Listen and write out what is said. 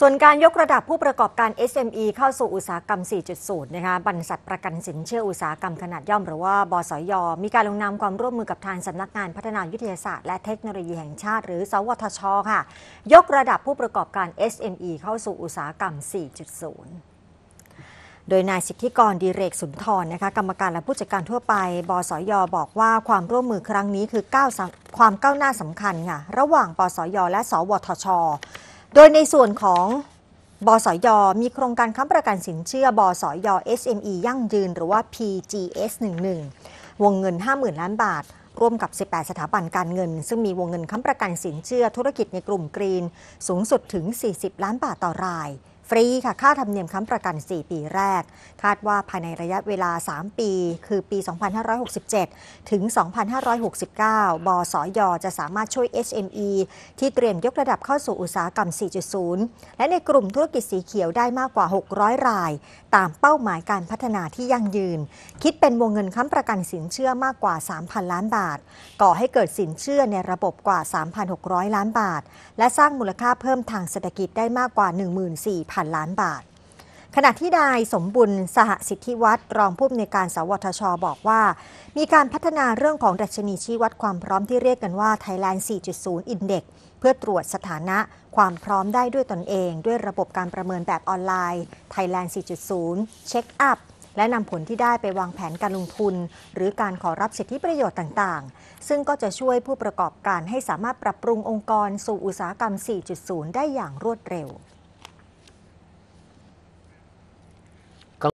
ส่วนการยกระดับผู้ประกอบการ SME เข้าสู่อุตสาหกรรม 4.0 นะคะ บรรษัทประกันสินเชื่ออุตสาหกรรมขนาดย่อมหรือว่าบสย มีการลงนามความร่วมมือกับทางสำนักงานพัฒนาวิทยาศาสตร์และเทคโนโลยีแห่งชาติ หรือ สวทชค่ะ ยกระดับผู้ประกอบการ SME เข้าสู่อุตสาหกรรม 4.0 โดยนายสิทธิกรดีเรก สุนทรนะคะกรรมการและผู้จัดการทั่วไปบสยบอกว่าความร่วมมือครั้งนี้คือก้าวความก้าวหน้าสำคัญค่ะระหว่างบสยและ สวทชโดยในส่วนของ บสย มีโครงการค้ำประกันสินเชื่อ บสย SME ยั่งยืน หรือว่า PGS 11วงเงิน 50,000 ล้านบาท ร่วมกับ 18 สถาบันการเงิน ซึ่งมีวงเงินค้ำประกันสินเชื่อธุรกิจในกลุ่มกรีน สูงสุดถึง 40 ล้านบาทต่อรายฟรีค่ะ ค่าธรรมเนียมค้ำประกัน 4 ปีแรก คาดว่าภายในระยะเวลา 3 ปี คือปี 2567 ถึง 2569 บสอยอจะสามารถช่วย SME ที่เตรียมยกระดับเข้าสู่อุตสาหกรรม 4.0 และในกลุ่มธุรกิจสีเขียวได้มากกว่า 600 ราย ตามเป้าหมายการพัฒนาที่ยั่งยืน คิดเป็นวงเงินค้ำประกันสินเชื่อมากกว่า 3,000 ล้านบาท ก่อให้เกิดสินเชื่อในระบบกว่า 3,600 ล้านบาท และสร้างมูลค่าเพิ่มทางเศรษฐกิจได้มากกว่า 14,000พันล้านบาท ขณะที่นายสมบุญสหสิทธิวัตรรองผู้อำนวยการสวทช บอกว่า มีการพัฒนาเรื่องของดัชนีชี้วัดความพร้อมที่เรียกกันว่า Thailand 4.0 Index เพื่อตรวจสถานะความพร้อมได้ด้วยตนเองด้วยระบบการประเมินแบบออนไลน์ Thailand 4.0เช็คอัพและนำผลที่ได้ไปวางแผนการลงทุนหรือการขอรับสิทธิประโยชน์ต่างๆ ซึ่งก็จะช่วยผู้ประกอบการให้สามารถปรับปรุงองค์กรสู่อุตสาหกรรม 4.0 ได้อย่างรวดเร็ว